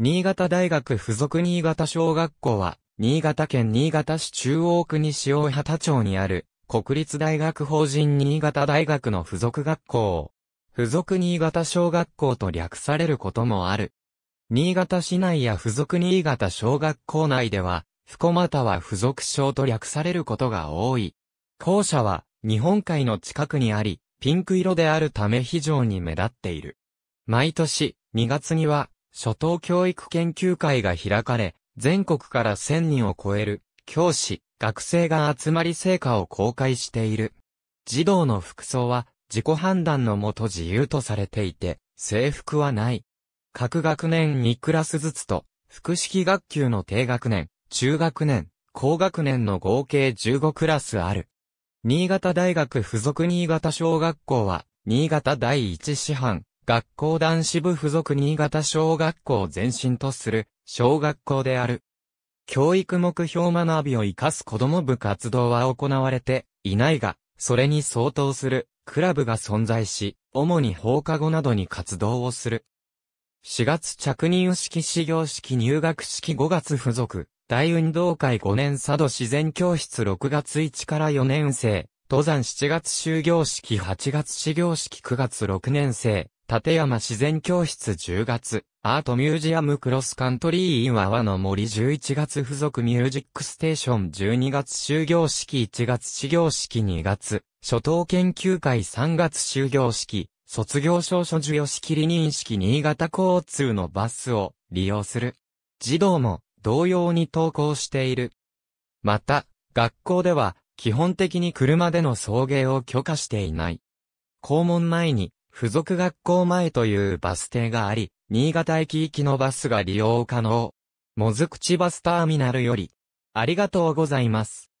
新潟大学附属新潟小学校は、新潟県新潟市中央区西大畑町にある、国立大学法人新潟大学の附属学校。附属新潟小学校と略されることもある。新潟市内や附属新潟小学校内では、福または附属小と略されることが多い。校舎は、日本海の近くにあり、ピンク色であるため非常に目立っている。毎年、2月には、初等教育研究会が開かれ、全国から1000人を超える教師、学生が集まり成果を公開している。児童の服装は自己判断のもと自由とされていて、制服はない。各学年2クラスずつと、複式学級の低学年、中学年、高学年の合計15クラスある。新潟大学附属新潟小学校は、新潟第一師範、学校男子部付属新潟小学校前身とする小学校である。教育目標学びを生かす子供部活動は行われていないが、それに相当するクラブが存在し、主に放課後などに活動をする。4月着任式始業式入学式5月付属、大運動会5年佐渡自然教室6月1から4年生、登山7月終業式8月始業式9月6年生、立山自然教室10月、アートミュージアムクロスカントリーイン和和の森11月付属ミュージックステーション12月終業式1月始業式2月、初等研究会3月終業式、卒業証書授与式離任式新潟交通のバスを利用する。児童も同様に登校している。また、学校では基本的に車での送迎を許可していない。校門前に付属学校前というバス停があり、新潟駅行きのバスが利用可能。もずくちバスターミナルより、ありがとうございます。